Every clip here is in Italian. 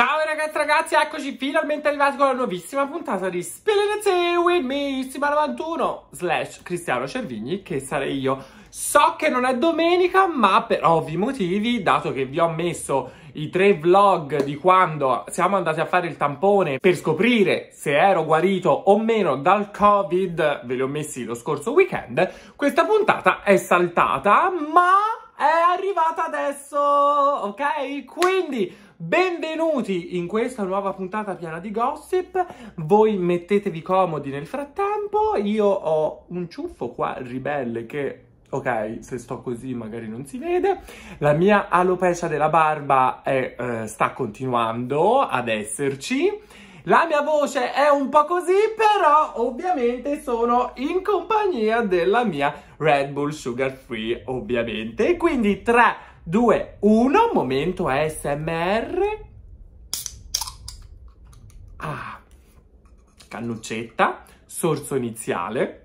Ciao ragazzi ragazzi, eccoci finalmente arrivati con la nuovissima puntata di Spillin' with me, Simano 91 slash Cristiano Cervigni, che sarei io. So che non è domenica, ma per ovvi motivi, dato che vi ho messo i tre vlog di quando siamo andati a fare il tampone per scoprire se ero guarito o meno dal covid, ve li ho messi lo scorso weekend, questa puntata è saltata, ma è arrivata adesso, ok? Quindi Benvenuti in questa nuova puntata piena di gossip. Voi mettetevi comodi nel frattempo. Io ho un ciuffo qua ribelle che ok, se sto così magari non si vede. La mia alopecia della barba è, eh, sta continuando ad esserci. La mia voce è un po' così, però ovviamente sono in compagnia della mia Red Bull Sugar Free, ovviamente. Quindi 3, 2, 1, momento ASMR. Ah, cannuccetta, sorso iniziale.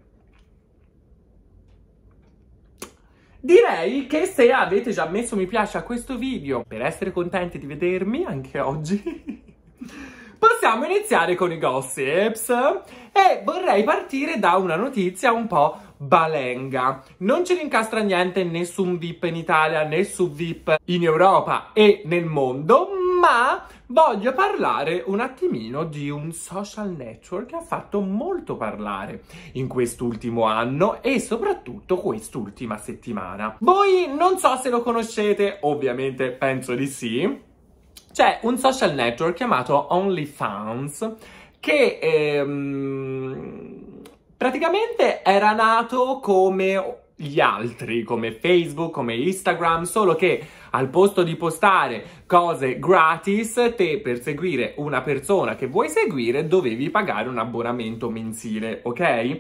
Direi che se avete già messo mi piace a questo video per essere contenti di vedermi anche oggi, possiamo iniziare con i gossips e vorrei partire da una notizia un po' Balenga. Non ce l'incastra niente nessun VIP in Italia, nessun VIP in Europa e nel mondo, ma voglio parlare un attimino di un social network che ha fatto molto parlare in quest'ultimo anno e soprattutto quest'ultima settimana. Voi non so se lo conoscete, ovviamente penso di sì. C'è un social network chiamato OnlyFans che ehm, Praticamente era nato come gli altri, come Facebook, come Instagram, solo che al posto di postare cose gratis, te per seguire una persona che vuoi seguire dovevi pagare un abbonamento mensile, ok?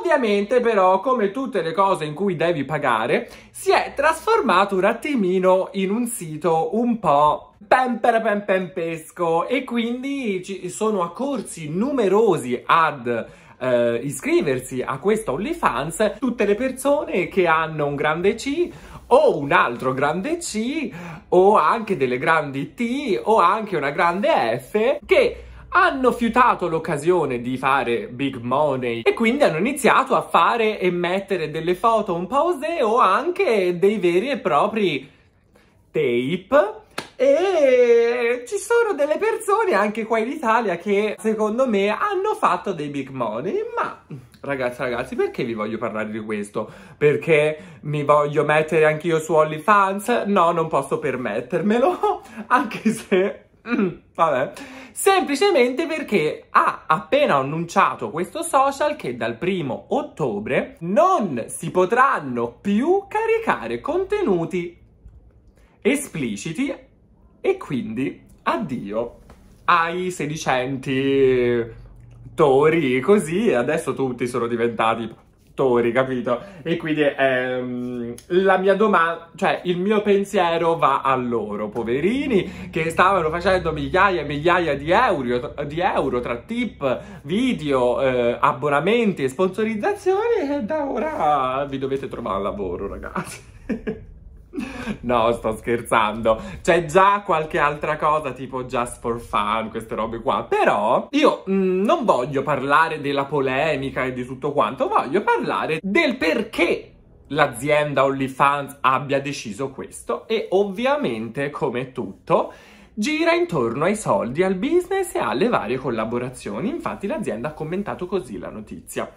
Ovviamente però, come tutte le cose in cui devi pagare, si è trasformato un attimino in un sito un po' pempempempesco e quindi ci sono accorsi numerosi ad eh, iscriversi a questo OnlyFans tutte le persone che hanno un grande C o un altro grande C o anche delle grandi T o anche una grande F che hanno fiutato l'occasione di fare big money e quindi hanno iniziato a fare e mettere delle foto un pose o anche dei veri e propri tape e ci sono delle persone anche qua in Italia che secondo me hanno fatto dei big money, ma Ragazzi, ragazzi, perché vi voglio parlare di questo? Perché mi voglio mettere anch'io su OnlyFans? No, non posso permettermelo, anche se... vabbè, semplicemente perché ha appena annunciato questo social che dal primo ottobre non si potranno più caricare contenuti espliciti e quindi addio ai sedicenti tori, così adesso tutti sono diventati tori, capito? E quindi ehm, la mia domanda, cioè il mio pensiero va a loro, poverini, che stavano facendo migliaia e migliaia di euro, di euro tra tip, video, eh, abbonamenti e sponsorizzazioni e da ora vi dovete trovare lavoro, ragazzi. No, sto scherzando. C'è già qualche altra cosa, tipo just for fun, queste robe qua. Però io mh, mm, non voglio parlare della polemica e di tutto quanto, voglio parlare del perché l'azienda OnlyFans abbia deciso questo e ovviamente, come tutto, gira intorno ai soldi, al business e alle varie collaborazioni. Infatti l'azienda ha commentato così la notizia.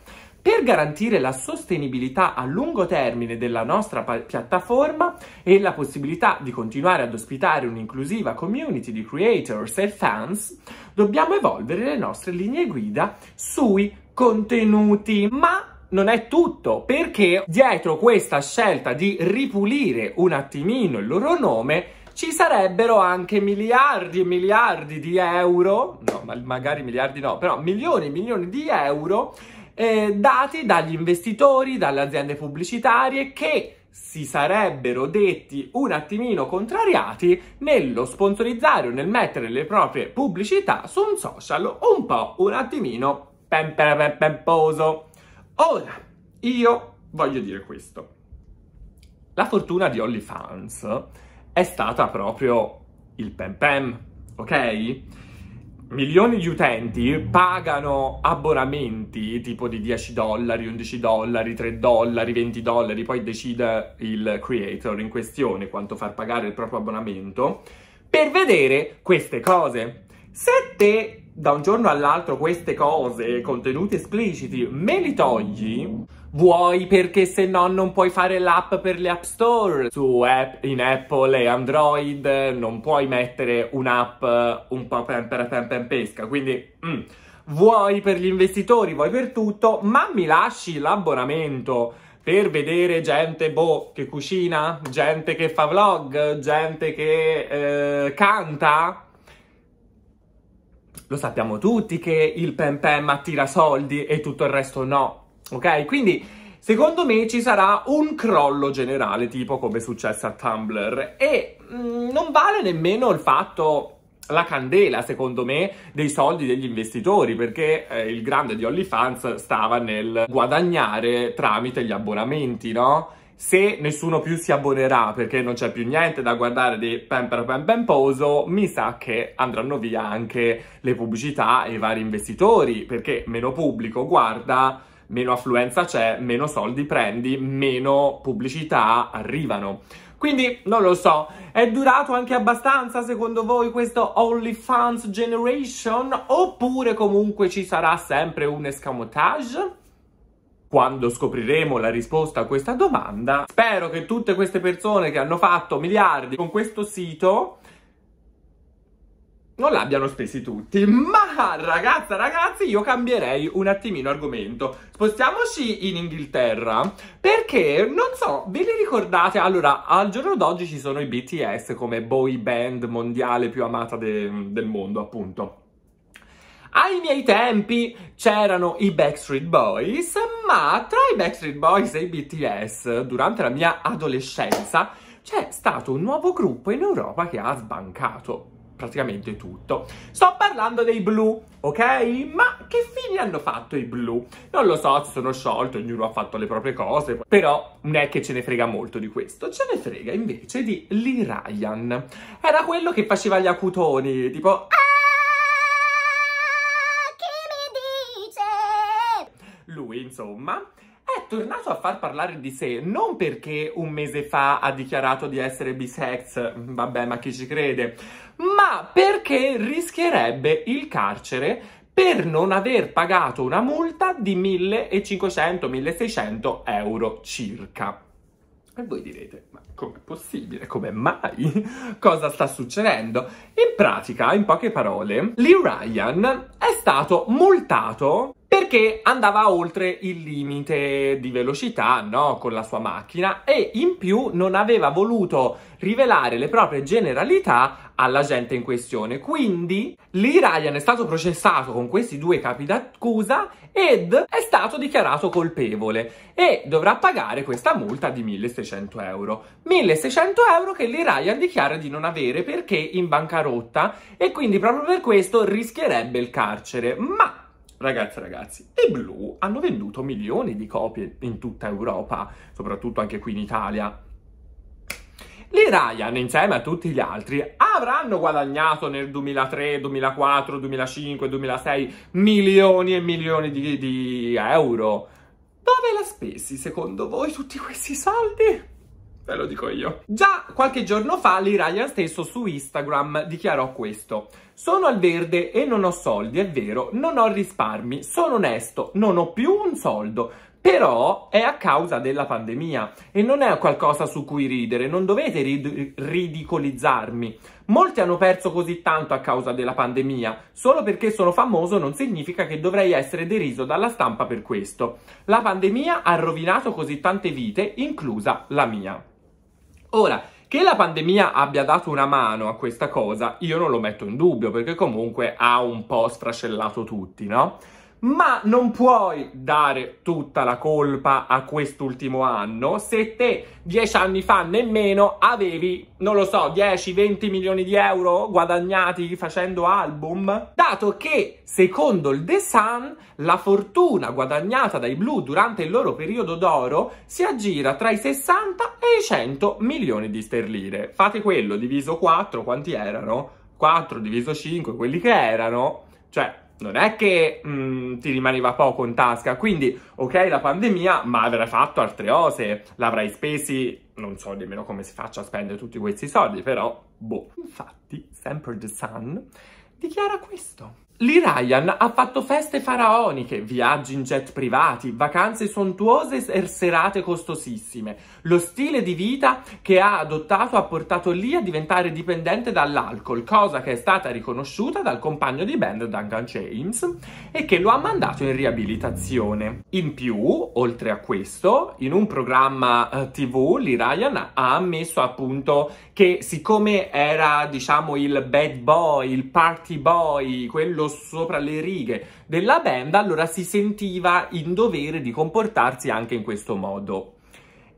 Per garantire la sostenibilità a lungo termine della nostra pa- piattaforma e la possibilità di continuare ad ospitare un'inclusiva community di creators e fans, dobbiamo evolvere le nostre linee guida sui contenuti, ma non è tutto, perché dietro questa scelta di ripulire un attimino il loro nome ci sarebbero anche miliardi e miliardi di euro, no, magari miliardi no, però milioni e milioni di euro eh, dati dagli investitori, dalle aziende pubblicitarie che si sarebbero detti un attimino contrariati nello sponsorizzare o nel mettere le proprie pubblicità su un social un po' un attimino pemperepemposo. Ora, io voglio dire questo. La fortuna di OnlyFans è stata proprio il pem pem, ok? milioni di utenti pagano abbonamenti tipo di 10 dollari, 11 dollari, 3 dollari, 20 dollari, poi decide il creator in questione quanto far pagare il proprio abbonamento, per vedere queste cose. Se te da un giorno all'altro queste cose, contenuti espliciti, me li togli, Vuoi perché se no non puoi fare l'app per le app store? Su app, in Apple e Android eh, non puoi mettere un'app eh, un po' pempera pesca, quindi... Mm, vuoi per gli investitori, vuoi per tutto, ma mi lasci l'abbonamento per vedere gente boh, che cucina, gente che fa vlog, gente che eh, canta. Lo sappiamo tutti che il pen pen attira soldi e tutto il resto no. Ok? Quindi secondo me ci sarà un crollo generale, tipo come è successo a Tumblr. E mh, mm, non vale nemmeno il fatto la candela, secondo me, dei soldi degli investitori, perché eh, il grande di OnlyFans stava nel guadagnare tramite gli abbonamenti, no? Se nessuno più si abbonerà perché non c'è più niente da guardare di Pemper Pem Pem Poso, mi sa che andranno via anche le pubblicità e i vari investitori, perché meno pubblico guarda, meno affluenza c'è, meno soldi prendi, meno pubblicità arrivano. Quindi non lo so, è durato anche abbastanza secondo voi questo OnlyFans Generation? Oppure comunque ci sarà sempre un escamotage? quando scopriremo la risposta a questa domanda. Spero che tutte queste persone che hanno fatto miliardi con questo sito non l'abbiano spesi tutti. Ma ragazza, ragazzi, io cambierei un attimino argomento. Spostiamoci in Inghilterra perché non so, ve li ricordate? Allora, al giorno d'oggi ci sono i BTS come boy band mondiale più amata de del mondo, appunto. Ai miei tempi c'erano i Backstreet Boys, ma tra i Backstreet Boys e i BTS, durante la mia adolescenza, c'è stato un nuovo gruppo in Europa che ha sbancato praticamente tutto. Sto parlando dei blu, ok? Ma che fine hanno fatto i blu? Non lo so, si sono sciolti, ognuno ha fatto le proprie cose, però non è che ce ne frega molto di questo. Ce ne frega invece di Lee Ryan. Era quello che faceva gli acutoni, tipo... Ah, Lui, insomma è tornato a far parlare di sé, non perché un mese fa ha dichiarato di essere bisex, mm, vabbè ma chi ci crede, ma perché rischierebbe il carcere per non aver pagato una multa di 1500-1600 euro circa. E voi direte, ma com'è possibile? Come mai? Cosa sta succedendo? In pratica, in poche parole, Lee Ryan è stato multato perché andava oltre il limite di velocità no? con la sua macchina e in più non aveva voluto rivelare le proprie generalità alla gente in questione. Quindi lì Ryan è stato processato con questi due capi d'accusa ed è stato dichiarato colpevole e dovrà pagare questa multa di 1600 euro. 1600 euro che lì Ryan dichiara di non avere perché in bancarotta e quindi proprio per questo rischierebbe il carcere. Ma Ragazzi, ragazzi, e blu hanno venduto milioni di copie in tutta Europa, soprattutto anche qui in Italia. Li Ryan, insieme a tutti gli altri, avranno guadagnato nel 2003, 2004, 2005, 2006 milioni e milioni di, di euro. Dove l'ha spesi, secondo voi, tutti questi soldi? Ve lo dico io. Già qualche giorno fa, Lee Ryan stesso su Instagram dichiarò questo. Sono al verde e non ho soldi, è vero, non ho risparmi, sono onesto, non ho più un soldo, però è a causa della pandemia e non è qualcosa su cui ridere, non dovete rid ridicolizzarmi. Molti hanno perso così tanto a causa della pandemia, solo perché sono famoso non significa che dovrei essere deriso dalla stampa per questo. La pandemia ha rovinato così tante vite, inclusa la mia. Ora, che la pandemia abbia dato una mano a questa cosa, io non lo metto in dubbio, perché comunque ha un po' sfrascellato tutti, no? ma non puoi dare tutta la colpa a quest'ultimo anno se te dieci anni fa nemmeno avevi, non lo so, 10-20 milioni di euro guadagnati facendo album, dato che secondo il The Sun la fortuna guadagnata dai blu durante il loro periodo d'oro si aggira tra i 60 e i 100 milioni di sterline. Fate quello diviso 4, quanti erano? 4 diviso 5, quelli che erano, cioè non è che mm, ti rimaneva poco in tasca, quindi ok la pandemia, ma avrai fatto altre cose, l'avrai spesi, non so nemmeno come si faccia a spendere tutti questi soldi, però boh. Infatti, sempre The Sun dichiara questo. Lee Ryan ha fatto feste faraoniche, viaggi in jet privati, vacanze sontuose e serate costosissime. Lo stile di vita che ha adottato ha portato Lee a diventare dipendente dall'alcol, cosa che è stata riconosciuta dal compagno di band Duncan James e che lo ha mandato in riabilitazione. In più, oltre a questo, in un programma eh, TV Lee Ryan ha ammesso appunto che siccome era diciamo il bad boy, il party boy, quello sopra le righe della band, allora si sentiva in dovere di comportarsi anche in questo modo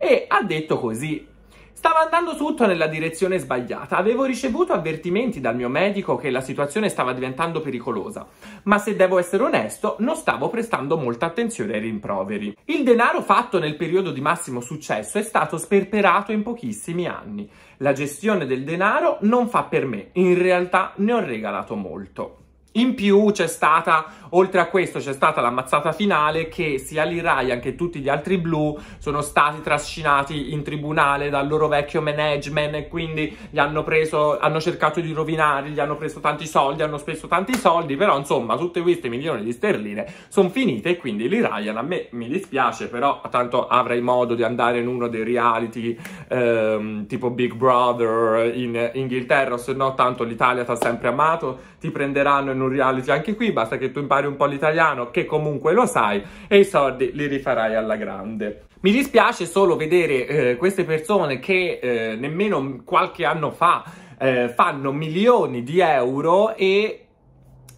e ha detto così. Stava andando tutto nella direzione sbagliata. Avevo ricevuto avvertimenti dal mio medico che la situazione stava diventando pericolosa, ma se devo essere onesto, non stavo prestando molta attenzione ai rimproveri. Il denaro fatto nel periodo di massimo successo è stato sperperato in pochissimi anni. La gestione del denaro non fa per me, in realtà ne ho regalato molto. In più c'è stata, oltre a questo, c'è stata l'ammazzata finale che sia l'Irayan che tutti gli altri blu sono stati trascinati in tribunale dal loro vecchio management e quindi gli hanno preso, hanno cercato di rovinarli, gli hanno preso tanti soldi, hanno speso tanti soldi, però insomma tutte queste milioni di sterline sono finite e quindi l'Irayan a me mi dispiace, però tanto avrei modo di andare in uno dei reality ehm, tipo Big Brother in Inghilterra, se no tanto l'Italia ti ha sempre amato ti prenderanno in un reality anche qui, basta che tu impari un po' l'italiano, che comunque lo sai, e i soldi li rifarai alla grande. Mi dispiace solo vedere eh, queste persone che eh, nemmeno qualche anno fa eh, fanno milioni di euro e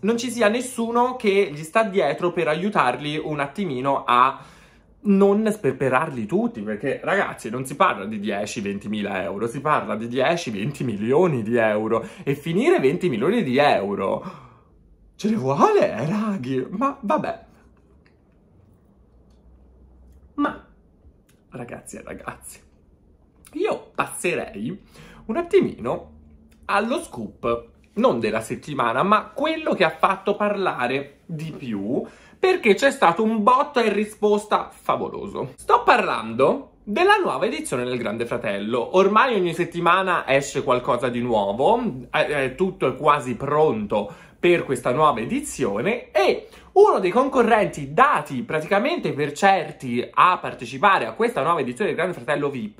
non ci sia nessuno che gli sta dietro per aiutarli un attimino a non sperperarli tutti, perché ragazzi non si parla di 10-20 mila euro, si parla di 10-20 milioni di euro e finire 20 milioni di euro ce ne vuole, eh, raghi, ma vabbè. Ma ragazzi e ragazzi, io passerei un attimino allo scoop, non della settimana, ma quello che ha fatto parlare di più perché c'è stato un botto in risposta favoloso. Sto parlando della nuova edizione del Grande Fratello. Ormai ogni settimana esce qualcosa di nuovo, eh, tutto è quasi pronto per questa nuova edizione e uno dei concorrenti dati praticamente per certi a partecipare a questa nuova edizione del Grande Fratello VIP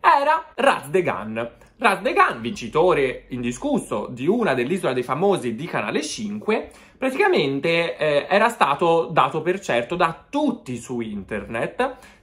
era Raz The Gun. Razdegan, vincitore indiscusso di una dell'Isola dei Famosi di Canale 5, praticamente eh, era stato dato per certo da tutti su internet,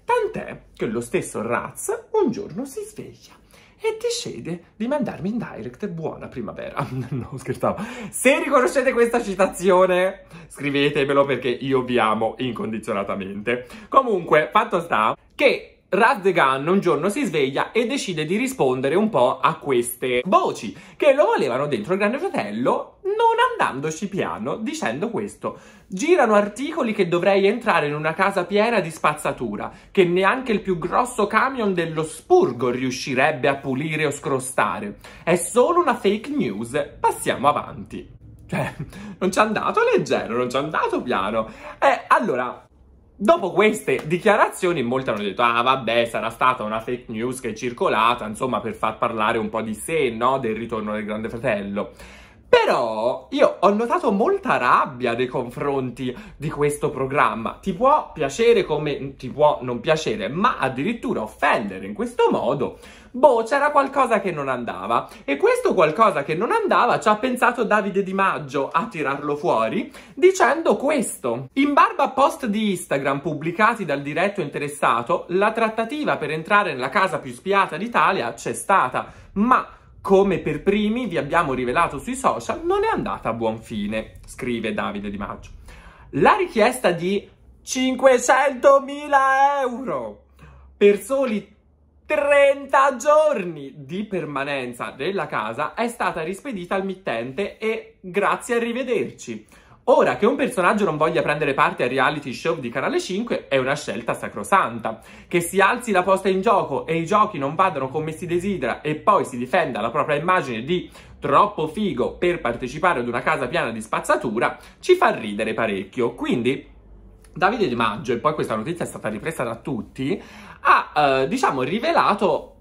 tant'è che lo stesso Raz un giorno si sveglia e decide di mandarmi in direct buona primavera. no, scherzavo. Se riconoscete questa citazione, scrivetemelo perché io vi amo incondizionatamente. Comunque, fatto sta che Razdegan un giorno si sveglia e decide di rispondere un po' a queste voci che lo volevano dentro il Grande Fratello non andandoci piano dicendo questo. Girano articoli che dovrei entrare in una casa piena di spazzatura, che neanche il più grosso camion dello spurgo riuscirebbe a pulire o scrostare. È solo una fake news. Passiamo avanti. Cioè, non ci è andato leggero, non ci è andato piano. Eh, allora, Dopo queste dichiarazioni molti hanno detto ah vabbè sarà stata una fake news che è circolata insomma per far parlare un po' di sé no del ritorno del grande fratello però io ho notato molta rabbia nei confronti di questo programma. Ti può piacere come ti può non piacere, ma addirittura offendere in questo modo. Boh, c'era qualcosa che non andava. E questo qualcosa che non andava ci ha pensato Davide Di Maggio a tirarlo fuori dicendo questo. In barba a post di Instagram pubblicati dal diretto interessato, la trattativa per entrare nella casa più spiata d'Italia c'è stata, ma come per primi vi abbiamo rivelato sui social, non è andata a buon fine, scrive Davide Di Maggio. La richiesta di 500.000 euro per soli 30 giorni di permanenza della casa è stata rispedita al mittente e grazie, arrivederci. Ora che un personaggio non voglia prendere parte ai reality show di Canale 5 è una scelta sacrosanta. Che si alzi la posta in gioco e i giochi non vadano come si desidera e poi si difenda la propria immagine di troppo figo per partecipare ad una casa piena di spazzatura ci fa ridere parecchio. Quindi Davide Di Maggio, e poi questa notizia è stata ripresa da tutti, ha eh, diciamo rivelato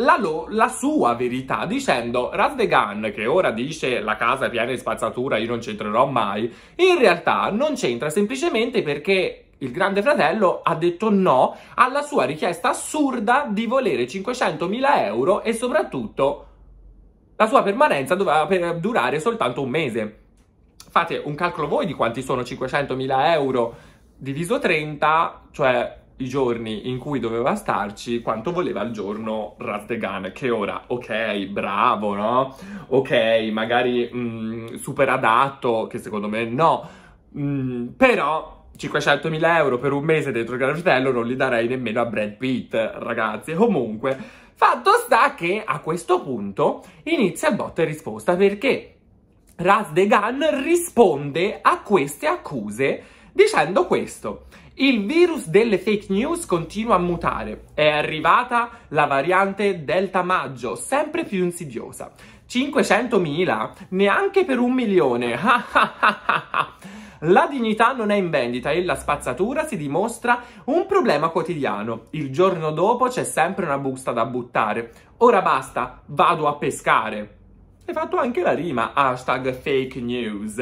la, lo, la, sua verità dicendo Razdegan, che ora dice la casa piena di spazzatura, io non c'entrerò mai, in realtà non c'entra semplicemente perché il grande fratello ha detto no alla sua richiesta assurda di volere 500.000 euro e soprattutto la sua permanenza doveva per durare soltanto un mese. Fate un calcolo voi di quanti sono 500.000 euro diviso 30, cioè i giorni in cui doveva starci quanto voleva al giorno Razdegan, che ora, ok, bravo, no? Ok, magari mh, mm, super adatto, che secondo me no, mh, mm, però 500.000 euro per un mese dentro il carrosello non li darei nemmeno a Brad Pitt, ragazzi. Comunque, fatto sta che a questo punto inizia il botta e risposta perché Razdegan risponde a queste accuse dicendo questo. Il virus delle fake news continua a mutare. È arrivata la variante Delta Maggio, sempre più insidiosa. 500.000? Neanche per un milione. la dignità non è in vendita e la spazzatura si dimostra un problema quotidiano. Il giorno dopo c'è sempre una busta da buttare. Ora basta, vado a pescare. Hai fatto anche la rima, hashtag fake news.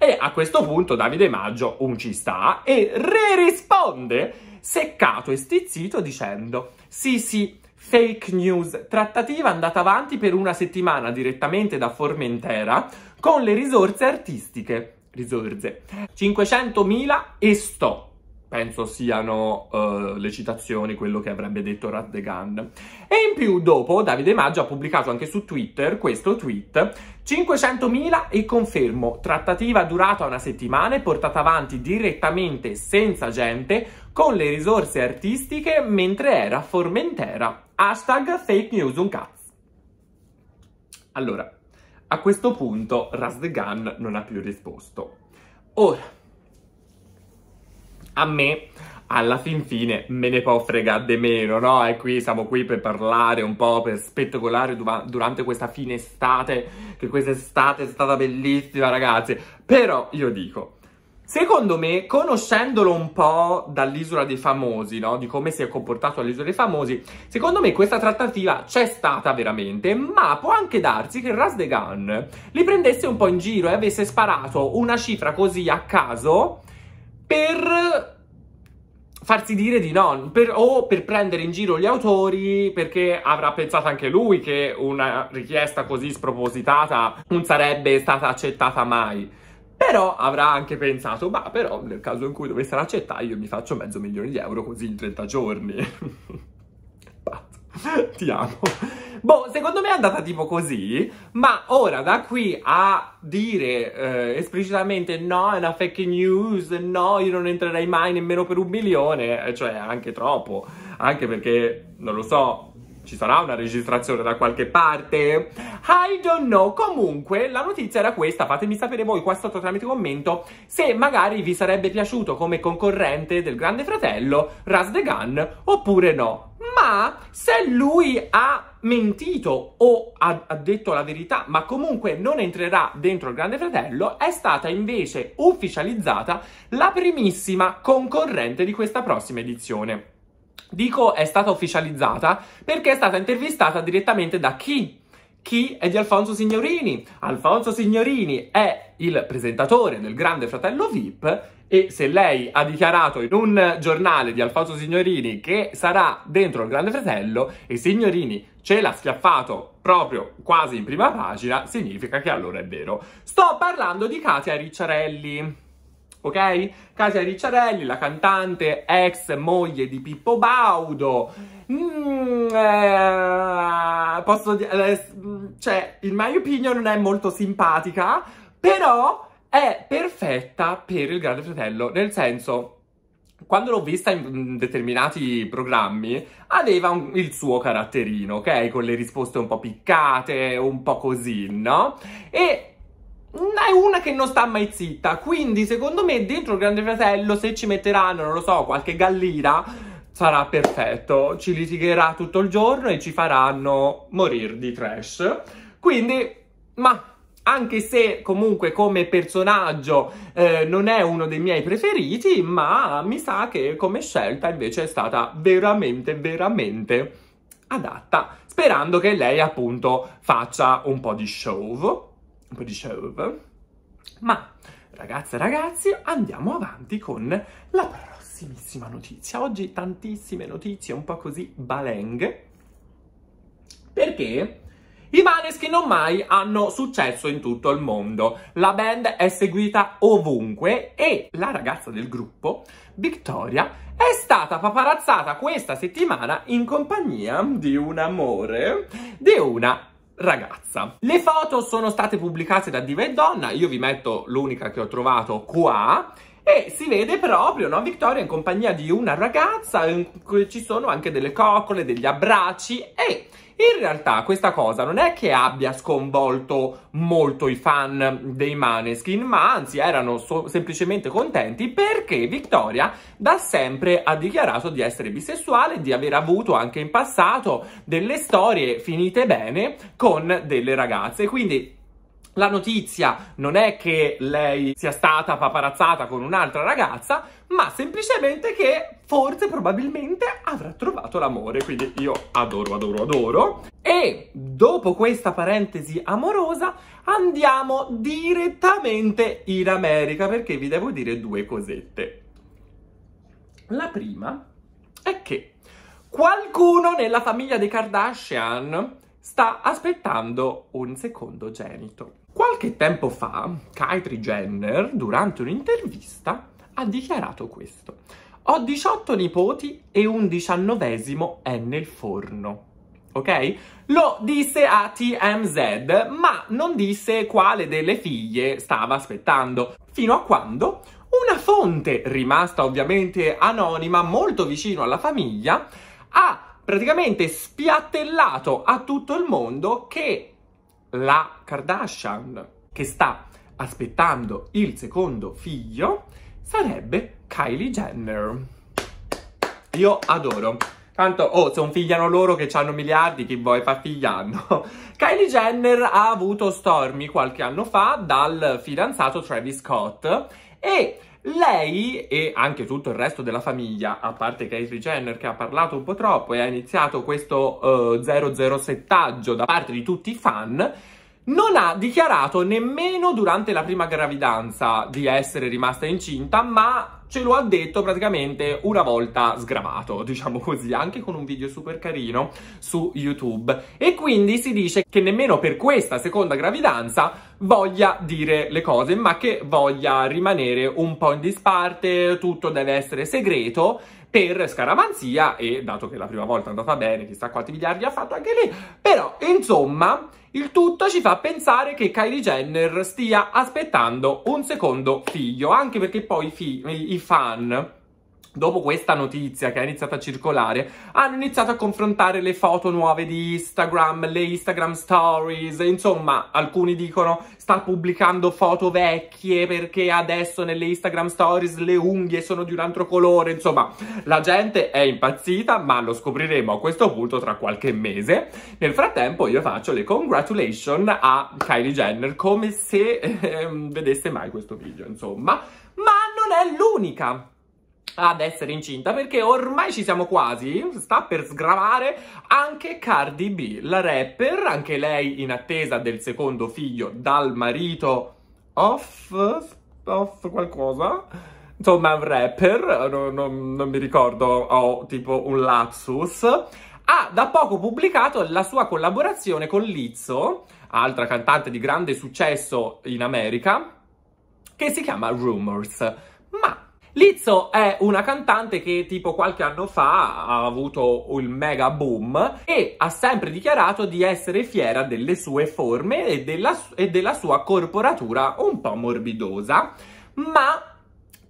E a questo punto Davide Maggio un ci sta e re-risponde seccato e stizzito dicendo sì sì fake news, trattativa andata avanti per una settimana direttamente da Formentera con le risorse artistiche, risorse, 500.000 e sto penso siano uh, le citazioni, quello che avrebbe detto Ratdegan. E in più dopo Davide Maggio ha pubblicato anche su Twitter questo tweet 500.000 e confermo, trattativa durata una settimana e portata avanti direttamente senza gente con le risorse artistiche mentre era Formentera. Hashtag fake news un cazzo. Allora, a questo punto Razdegan non ha più risposto. Ora, a me alla fin fine me ne può fregare di meno, no? E qui siamo qui per parlare un po', per spettacolare durante questa fine estate, che quest'estate è stata bellissima, ragazzi. Però io dico, Secondo me, conoscendolo un po' dall'isola dei famosi, no? Di come si è comportato all'isola dei famosi, secondo me questa trattativa c'è stata veramente, ma può anche darsi che Ras de Gun li prendesse un po' in giro e avesse sparato una cifra così a caso per farsi dire di no, per, o per prendere in giro gli autori perché avrà pensato anche lui che una richiesta così spropositata non sarebbe stata accettata mai. Però avrà anche pensato, ma però nel caso in cui dovessero accettare io mi faccio mezzo milione di euro così in 30 giorni. Ti amo. Boh, secondo me è andata tipo così, ma ora da qui a dire eh, esplicitamente no, è una fake news, no, io non entrerei mai nemmeno per un milione, eh, cioè anche troppo, anche perché, non lo so, ci sarà una registrazione da qualche parte? I don't know. Comunque, la notizia era questa. Fatemi sapere voi qua sotto tramite commento se magari vi sarebbe piaciuto come concorrente del Grande Fratello Ras The Gun oppure no. Ma se lui ha mentito o ha, ha detto la verità, ma comunque non entrerà dentro il Grande Fratello, è stata invece ufficializzata la primissima concorrente di questa prossima edizione. Dico è stata ufficializzata perché è stata intervistata direttamente da chi? Chi è di Alfonso Signorini? Alfonso Signorini è il presentatore del Grande Fratello VIP e se lei ha dichiarato in un giornale di Alfonso Signorini che sarà dentro il Grande Fratello e Signorini ce cioè, l'ha schiaffato proprio quasi in prima pagina, significa che allora è vero. Sto parlando di Katia Ricciarelli. Ok? Katia Ricciarelli, la cantante ex moglie di Pippo Baudo. Mm, eh, posso dire, eh, mm, cioè, in my opinion non è molto simpatica, però è perfetta per il Grande Fratello, nel senso quando l'ho vista in determinati programmi, aveva un, il suo caratterino, ok? Con le risposte un po' piccate, un po' così, no? E è una che non sta mai zitta. Quindi, secondo me, dentro il Grande Fratello, se ci metteranno, non lo so, qualche gallina, sarà perfetto. Ci litigherà tutto il giorno e ci faranno morire di trash. Quindi, ma anche se comunque come personaggio eh, non è uno dei miei preferiti, ma mi sa che come scelta invece è stata veramente, veramente adatta, sperando che lei appunto faccia un po' di show, un po' di show. Ma ragazze e ragazzi, andiamo avanti con la prossimissima notizia. Oggi tantissime notizie un po' così balenghe, perché i Maneskin ormai hanno successo in tutto il mondo, la band è seguita ovunque e la ragazza del gruppo, Victoria, è stata paparazzata questa settimana in compagnia di un amore, di una ragazza. Le foto sono state pubblicate da Diva e Donna, io vi metto l'unica che ho trovato qua e si vede proprio, no? Victoria in compagnia di una ragazza, ci sono anche delle coccole, degli abbracci e... In realtà questa cosa non è che abbia sconvolto molto i fan dei Maneskin, ma anzi erano so semplicemente contenti perché Victoria da sempre ha dichiarato di essere bisessuale, di aver avuto anche in passato delle storie finite bene con delle ragazze. Quindi la notizia non è che lei sia stata paparazzata con un'altra ragazza, ma semplicemente che forse probabilmente avrà trovato l'amore. Quindi io adoro, adoro, adoro. E dopo questa parentesi amorosa andiamo direttamente in America perché vi devo dire due cosette. La prima è che qualcuno nella famiglia dei Kardashian sta aspettando un secondo genito. Qualche tempo fa, Kylie Jenner, durante un'intervista, ha dichiarato questo. Ho 18 nipoti e un diciannovesimo è nel forno. Ok? Lo disse a TMZ, ma non disse quale delle figlie stava aspettando. Fino a quando una fonte, rimasta ovviamente anonima, molto vicino alla famiglia, ha praticamente spiattellato a tutto il mondo che la Kardashian che sta aspettando il secondo figlio sarebbe Kylie Jenner. Io adoro. Tanto, oh, se un figliano loro che hanno miliardi, chi vuoi fa figliano? Kylie Jenner ha avuto stormi qualche anno fa dal fidanzato Travis Scott e lei e anche tutto il resto della famiglia, a parte Casey Jenner che ha parlato un po' troppo e ha iniziato questo uh, eh, 00 settaggio da parte di tutti i fan, non ha dichiarato nemmeno durante la prima gravidanza di essere rimasta incinta, ma ce lo ha detto praticamente una volta sgravato, diciamo così, anche con un video super carino su YouTube. E quindi si dice che nemmeno per questa seconda gravidanza voglia dire le cose, ma che voglia rimanere un po' in disparte, tutto deve essere segreto per scaramanzia e dato che la prima volta è andata bene, chissà quanti miliardi ha fatto anche lì, però insomma il tutto ci fa pensare che Kylie Jenner stia aspettando un secondo figlio, anche perché poi i, i fan dopo questa notizia che ha iniziato a circolare, hanno iniziato a confrontare le foto nuove di Instagram, le Instagram stories, insomma, alcuni dicono sta pubblicando foto vecchie perché adesso nelle Instagram stories le unghie sono di un altro colore, insomma, la gente è impazzita, ma lo scopriremo a questo punto tra qualche mese. Nel frattempo io faccio le congratulations a Kylie Jenner come se eh, vedesse mai questo video, insomma, ma non è l'unica ad essere incinta perché ormai ci siamo quasi, sta per sgravare anche Cardi B, la rapper, anche lei in attesa del secondo figlio dal marito off, off qualcosa, insomma un rapper, non, non, non mi ricordo, ho tipo un lapsus, ha da poco pubblicato la sua collaborazione con Lizzo, altra cantante di grande successo in America, che si chiama Rumors. Ma Lizzo è una cantante che tipo qualche anno fa ha avuto il mega boom e ha sempre dichiarato di essere fiera delle sue forme e della, e della sua corporatura un po' morbidosa, ma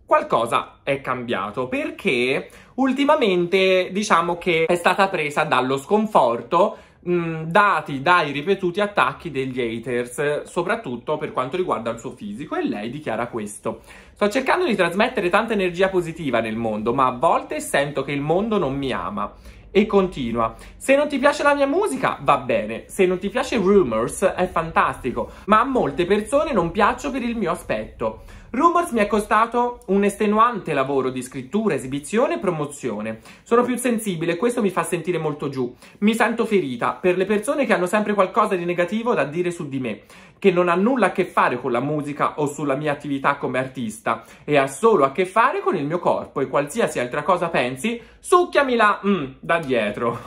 qualcosa è cambiato perché ultimamente diciamo che è stata presa dallo sconforto mh, dati dai ripetuti attacchi degli haters, soprattutto per quanto riguarda il suo fisico, e lei dichiara questo. Sto cercando di trasmettere tanta energia positiva nel mondo, ma a volte sento che il mondo non mi ama. E continua. Se non ti piace la mia musica, va bene. Se non ti piace Rumors, è fantastico. Ma a molte persone non piaccio per il mio aspetto. Rumors mi è costato un estenuante lavoro di scrittura, esibizione e promozione. Sono più sensibile, questo mi fa sentire molto giù. Mi sento ferita per le persone che hanno sempre qualcosa di negativo da dire su di me, che non ha nulla a che fare con la musica o sulla mia attività come artista e ha solo a che fare con il mio corpo e qualsiasi altra cosa pensi, succhiamila mm, da dietro.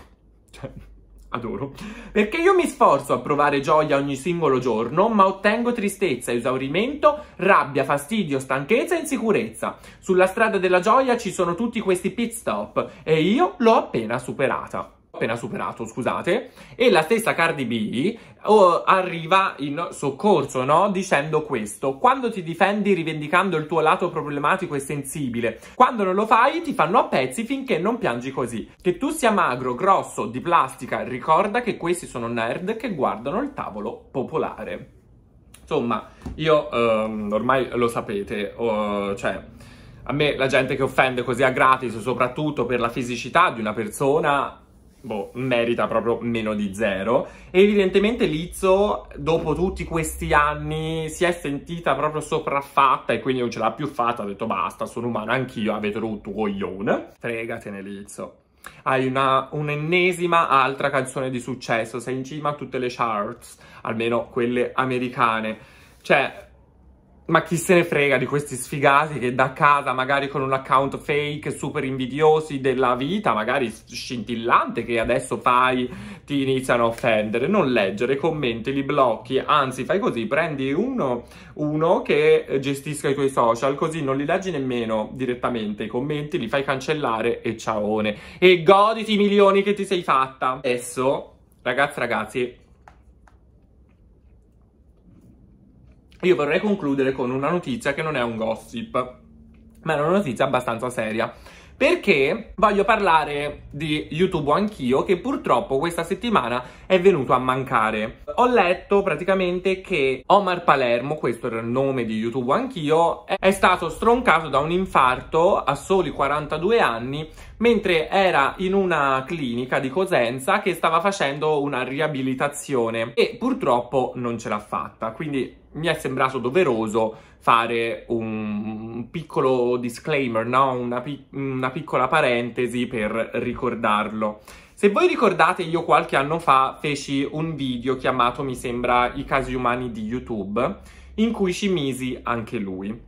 Cioè adoro. Perché io mi sforzo a provare gioia ogni singolo giorno, ma ottengo tristezza, esaurimento, rabbia, fastidio, stanchezza e insicurezza. Sulla strada della gioia ci sono tutti questi pit stop e io l'ho appena superata appena superato, scusate, e la stessa Cardi B oh, arriva in soccorso, no? Dicendo questo, quando ti difendi rivendicando il tuo lato problematico e sensibile, quando non lo fai ti fanno a pezzi finché non piangi così. Che tu sia magro, grosso, di plastica, ricorda che questi sono nerd che guardano il tavolo popolare. Insomma, io um, ormai lo sapete, uh, cioè... A me la gente che offende così a gratis, soprattutto per la fisicità di una persona, boh, merita proprio meno di zero. E evidentemente Lizzo, dopo tutti questi anni, si è sentita proprio sopraffatta e quindi non ce l'ha più fatta. Ha detto basta, sono umano anch'io, avete rotto coglione. Fregatene Lizzo. Hai un'ennesima altra canzone di successo, sei in cima a tutte le charts, almeno quelle americane. Cioè, ma chi se ne frega di questi sfigati che da casa, magari con un account fake, super invidiosi della vita, magari scintillante che adesso fai, ti iniziano a offendere. Non leggere commenti, li blocchi, anzi fai così, prendi uno, uno che eh, gestisca i tuoi social, così non li leggi nemmeno direttamente i commenti, li fai cancellare e ciaone. E goditi i milioni che ti sei fatta. Adesso, ragazzi, ragazzi, io vorrei concludere con una notizia che non è un gossip, ma è una notizia abbastanza seria. Perché voglio parlare di YouTube anch'io, che purtroppo questa settimana è venuto a mancare. Ho letto praticamente che Omar Palermo, questo era il nome di YouTube anch'io, è stato stroncato da un infarto a soli 42 anni mentre era in una clinica di Cosenza che stava facendo una riabilitazione e purtroppo non ce l'ha fatta, quindi mi è sembrato doveroso fare un piccolo disclaimer, no? una, pic una piccola parentesi per ricordarlo. Se voi ricordate, io qualche anno fa feci un video chiamato, mi sembra, I casi umani di YouTube, in cui ci misi anche lui.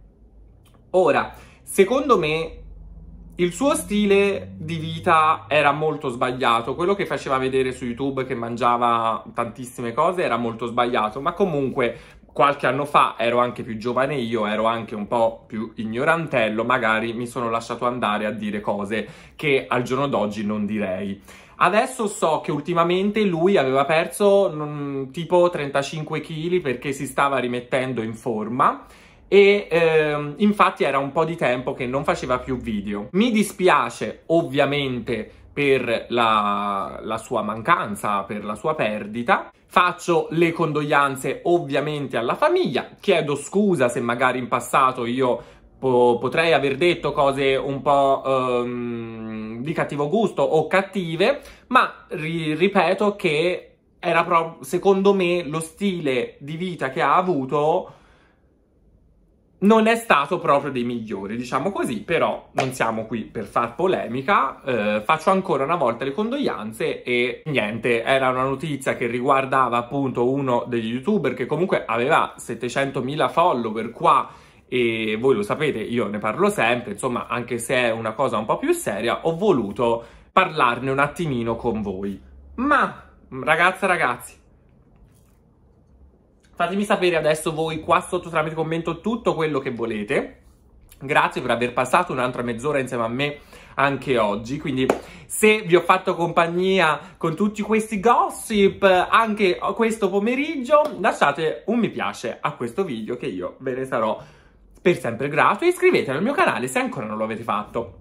Ora, secondo me il suo stile di vita era molto sbagliato, quello che faceva vedere su YouTube che mangiava tantissime cose era molto sbagliato, ma comunque qualche anno fa ero anche più giovane io, ero anche un po' più ignorantello, magari mi sono lasciato andare a dire cose che al giorno d'oggi non direi. Adesso so che ultimamente lui aveva perso mh, tipo 35 kg perché si stava rimettendo in forma e eh, infatti era un po' di tempo che non faceva più video. Mi dispiace ovviamente per la, la sua mancanza, per la sua perdita. Faccio le condoglianze ovviamente alla famiglia, chiedo scusa se magari in passato io po- potrei aver detto cose un po' um, di cattivo gusto o cattive, ma ri- ripeto che era proprio, secondo me, lo stile di vita che ha avuto non è stato proprio dei migliori, diciamo così, però non siamo qui per far polemica, eh, faccio ancora una volta le condoglianze e niente, era una notizia che riguardava appunto uno degli youtuber che comunque aveva 700.000 follower qua e voi lo sapete, io ne parlo sempre, insomma, anche se è una cosa un po' più seria, ho voluto parlarne un attimino con voi. Ma, ragazze e ragazzi, fatemi sapere adesso voi qua sotto tramite commento tutto quello che volete. Grazie per aver passato un'altra mezz'ora insieme a me anche oggi, quindi se vi ho fatto compagnia con tutti questi gossip anche questo pomeriggio, lasciate un mi piace a questo video che io ve ne sarò per sempre grato e iscrivetevi al mio canale se ancora non lo avete fatto.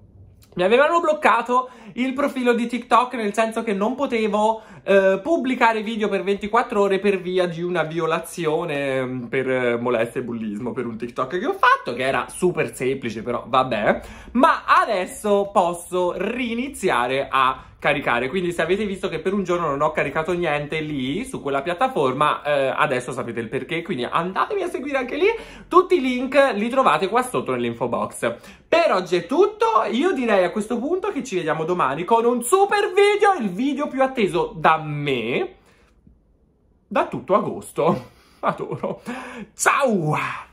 Mi avevano bloccato il profilo di TikTok nel senso che non potevo eh, pubblicare video per 24 ore per via di una violazione mm, per eh, molestia e bullismo per un TikTok che ho fatto, che era super semplice però vabbè, ma adesso posso riniziare a caricare. Quindi se avete visto che per un giorno non ho caricato niente lì su quella piattaforma, eh, adesso sapete il perché, quindi andatemi a seguire anche lì. Tutti i link li trovate qua sotto nell'info box. Per oggi è tutto, io direi a questo punto che ci vediamo domani con un super video, il video più atteso da me da tutto agosto. Adoro. Ciao!